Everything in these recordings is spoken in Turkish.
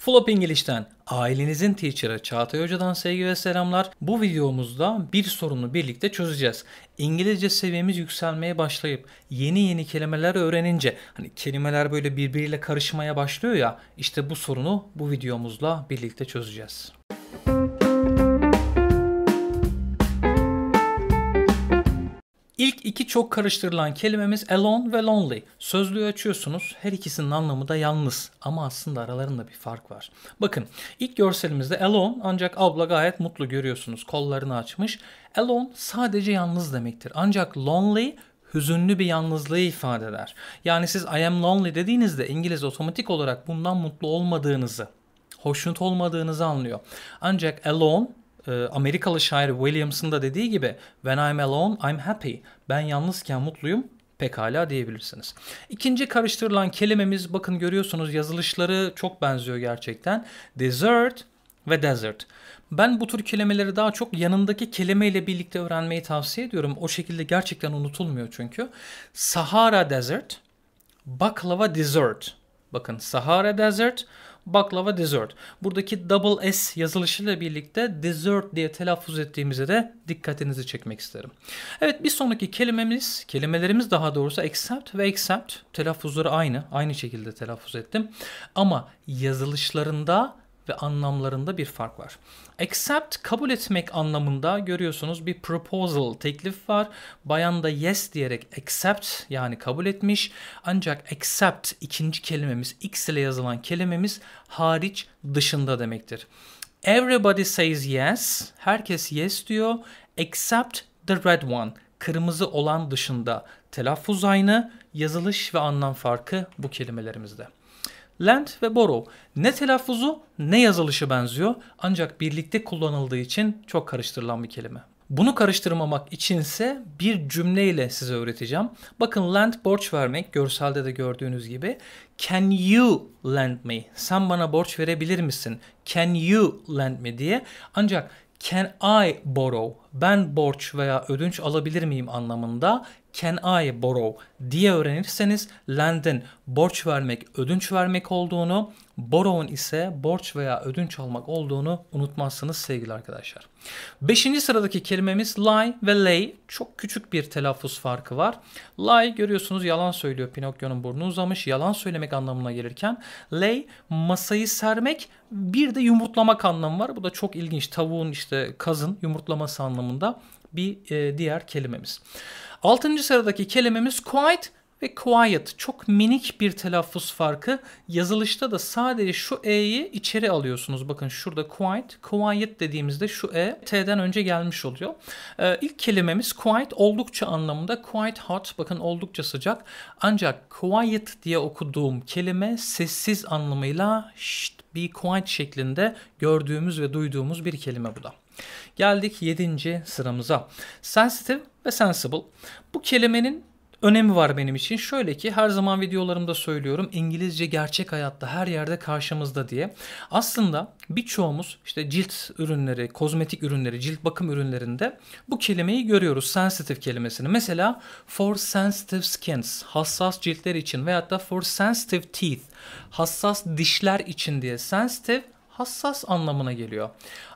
Flop İngiliz'ten ailenizin teacher'ı Çağatay Hoca'dan sevgi ve selamlar. Bu videomuzda bir sorunu birlikte çözeceğiz. İngilizce seviyemiz yükselmeye başlayıp yeni yeni kelimeler öğrenince hani kelimeler böyle birbiriyle karışmaya başlıyor ya işte bu sorunu bu videomuzla birlikte çözeceğiz. İlk iki çok karıştırılan kelimemiz alone ve lonely. Sözlüğü açıyorsunuz. Her ikisinin anlamı da yalnız. Ama aslında aralarında bir fark var. Bakın ilk görselimizde alone ancak abla gayet mutlu görüyorsunuz. Kollarını açmış. Alone sadece yalnız demektir. Ancak lonely hüzünlü bir yalnızlığı ifade eder. Yani siz I am lonely dediğinizde İngiliz otomatik olarak bundan mutlu olmadığınızı, hoşnut olmadığınızı anlıyor. Ancak alone ee, Amerikalı şair Williams'ın da dediği gibi When I'm alone I'm happy. Ben yalnızken mutluyum pekala diyebilirsiniz. İkinci karıştırılan kelimemiz bakın görüyorsunuz yazılışları çok benziyor gerçekten. Desert ve desert. Ben bu tür kelimeleri daha çok yanındaki kelimeyle birlikte öğrenmeyi tavsiye ediyorum. O şekilde gerçekten unutulmuyor çünkü. Sahara desert, baklava dessert. Bakın Sahara desert, baklava dessert. Buradaki double S yazılışıyla birlikte dessert diye telaffuz ettiğimize de dikkatinizi çekmek isterim. Evet bir sonraki kelimemiz, kelimelerimiz daha doğrusu accept ve accept. Telaffuzları aynı. Aynı şekilde telaffuz ettim. Ama yazılışlarında ve anlamlarında bir fark var. Accept kabul etmek anlamında görüyorsunuz bir proposal teklif var. Bayan da yes diyerek accept yani kabul etmiş. Ancak accept ikinci kelimemiz x ile yazılan kelimemiz hariç dışında demektir. Everybody says yes. Herkes yes diyor. Except the red one. Kırmızı olan dışında. Telaffuz aynı, yazılış ve anlam farkı bu kelimelerimizde. Lent ve borrow ne telaffuzu ne yazılışı benziyor ancak birlikte kullanıldığı için çok karıştırılan bir kelime. Bunu karıştırmamak içinse bir cümleyle size öğreteceğim. Bakın lend borç vermek görselde de gördüğünüz gibi. Can you lend me? Sen bana borç verebilir misin? Can you lend me diye. Ancak can I borrow? Ben borç veya ödünç alabilir miyim anlamında can I borrow diye öğrenirseniz lend'in borç vermek, ödünç vermek olduğunu, borrow'un ise borç veya ödünç almak olduğunu unutmazsınız sevgili arkadaşlar. Beşinci sıradaki kelimemiz lie ve lay. Çok küçük bir telaffuz farkı var. Lie görüyorsunuz yalan söylüyor. Pinokyo'nun burnu uzamış. Yalan söylemek anlamına gelirken lay masayı sermek bir de yumurtlamak anlamı var. Bu da çok ilginç. Tavuğun işte kazın yumurtlaması anlamında bir e, diğer kelimemiz. Altıncı sıradaki kelimemiz quite ve quiet çok minik bir telaffuz farkı. Yazılışta da sadece şu e'yi içeri alıyorsunuz. Bakın şurada quiet, quiet dediğimizde şu e t'den önce gelmiş oluyor. Ee, ilk kelimemiz quiet oldukça anlamında quite hot bakın oldukça sıcak. Ancak quiet diye okuduğum kelime sessiz anlamıyla şşt be quiet şeklinde gördüğümüz ve duyduğumuz bir kelime bu da. Geldik 7. sıramıza. Sensitive ve sensible. Bu kelimenin önemi var benim için. Şöyle ki her zaman videolarımda söylüyorum İngilizce gerçek hayatta her yerde karşımızda diye. Aslında birçoğumuz işte cilt ürünleri, kozmetik ürünleri, cilt bakım ürünlerinde bu kelimeyi görüyoruz. Sensitive kelimesini. Mesela for sensitive skins hassas ciltler için veyahut da for sensitive teeth hassas dişler için diye sensitive hassas anlamına geliyor.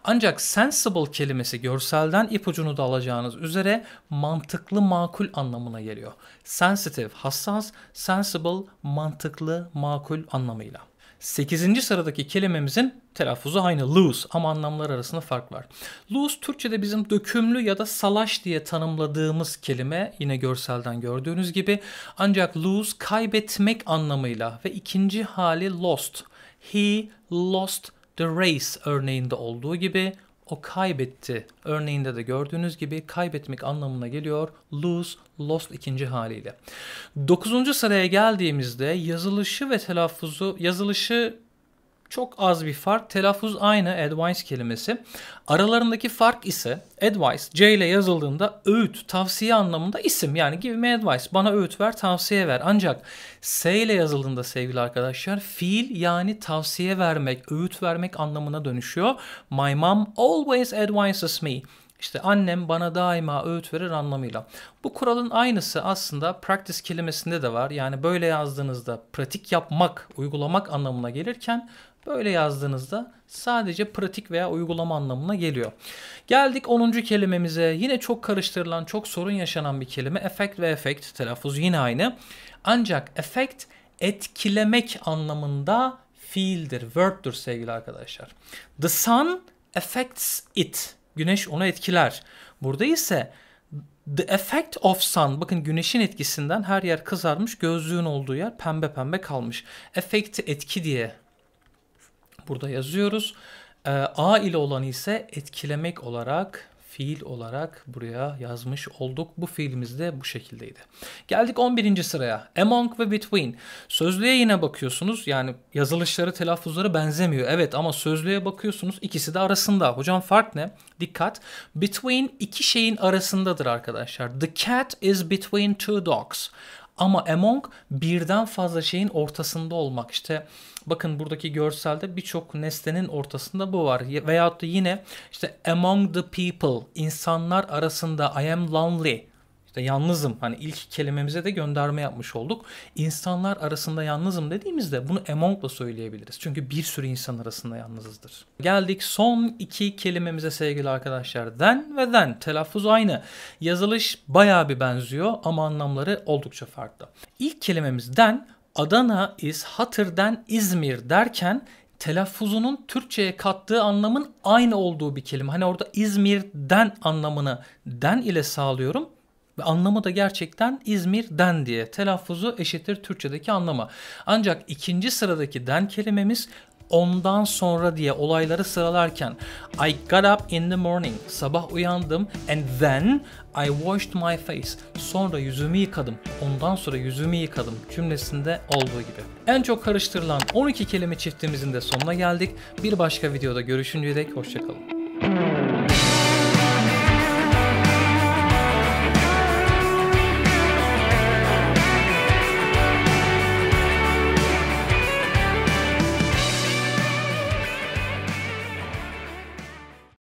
Ancak sensible kelimesi görselden ipucunu da alacağınız üzere mantıklı makul anlamına geliyor. Sensitive hassas, sensible mantıklı makul anlamıyla. 8. sıradaki kelimemizin telaffuzu aynı loose ama anlamlar arasında fark var. Loose Türkçe'de bizim dökümlü ya da salaş diye tanımladığımız kelime yine görselden gördüğünüz gibi ancak loose kaybetmek anlamıyla ve ikinci hali lost. He lost The race örneğinde olduğu gibi o kaybetti örneğinde de gördüğünüz gibi kaybetmek anlamına geliyor lose, lost ikinci haliyle. Dokuzuncu sıraya geldiğimizde yazılışı ve telaffuzu, yazılışı çok az bir fark. Telaffuz aynı advice kelimesi. Aralarındaki fark ise advice C ile yazıldığında öğüt, tavsiye anlamında isim. Yani give me advice, bana öğüt ver, tavsiye ver. Ancak S ile yazıldığında sevgili arkadaşlar fiil yani tavsiye vermek, öğüt vermek anlamına dönüşüyor. My mom always advises me. İşte annem bana daima öğüt verir anlamıyla. Bu kuralın aynısı aslında practice kelimesinde de var. Yani böyle yazdığınızda pratik yapmak, uygulamak anlamına gelirken Böyle yazdığınızda sadece pratik veya uygulama anlamına geliyor. Geldik 10. kelimemize. Yine çok karıştırılan, çok sorun yaşanan bir kelime. Effect ve effect telaffuz yine aynı. Ancak effect etkilemek anlamında fiildir, verb'dür sevgili arkadaşlar. The sun affects it. Güneş onu etkiler. Burada ise The effect of sun. Bakın güneşin etkisinden her yer kızarmış. Gözlüğün olduğu yer pembe pembe kalmış. Effect etki diye burada yazıyoruz. E, A ile olan ise etkilemek olarak fiil olarak buraya yazmış olduk. Bu fiilimiz de bu şekildeydi. Geldik 11. sıraya. Among ve between. Sözlüğe yine bakıyorsunuz. Yani yazılışları, telaffuzları benzemiyor. Evet ama sözlüğe bakıyorsunuz. ikisi de arasında. Hocam fark ne? Dikkat. Between iki şeyin arasındadır arkadaşlar. The cat is between two dogs. Ama among birden fazla şeyin ortasında olmak. İşte bakın buradaki görselde birçok nesnenin ortasında bu var. Veyahut da yine işte among the people, insanlar arasında I am lonely işte yalnızım hani ilk kelimemize de gönderme yapmış olduk. İnsanlar arasında yalnızım dediğimizde bunu among'la söyleyebiliriz. Çünkü bir sürü insan arasında yalnızızdır. Geldik son iki kelimemize sevgili arkadaşlar. Then ve then. Telaffuz aynı. Yazılış baya bir benziyor ama anlamları oldukça farklı. İlk kelimemiz then Adana is Hatır'dan İzmir derken telaffuzunun Türkçe'ye kattığı anlamın aynı olduğu bir kelime. Hani orada İzmir'den anlamını den ile sağlıyorum. Ve anlamı da gerçekten İzmir'den diye telaffuzu eşittir Türkçedeki anlama. Ancak ikinci sıradaki den kelimemiz ondan sonra diye olayları sıralarken I got up in the morning sabah uyandım and then I washed my face sonra yüzümü yıkadım ondan sonra yüzümü yıkadım cümlesinde olduğu gibi. En çok karıştırılan 12 kelime çiftimizin de sonuna geldik. Bir başka videoda görüşünceye dek hoşçakalın.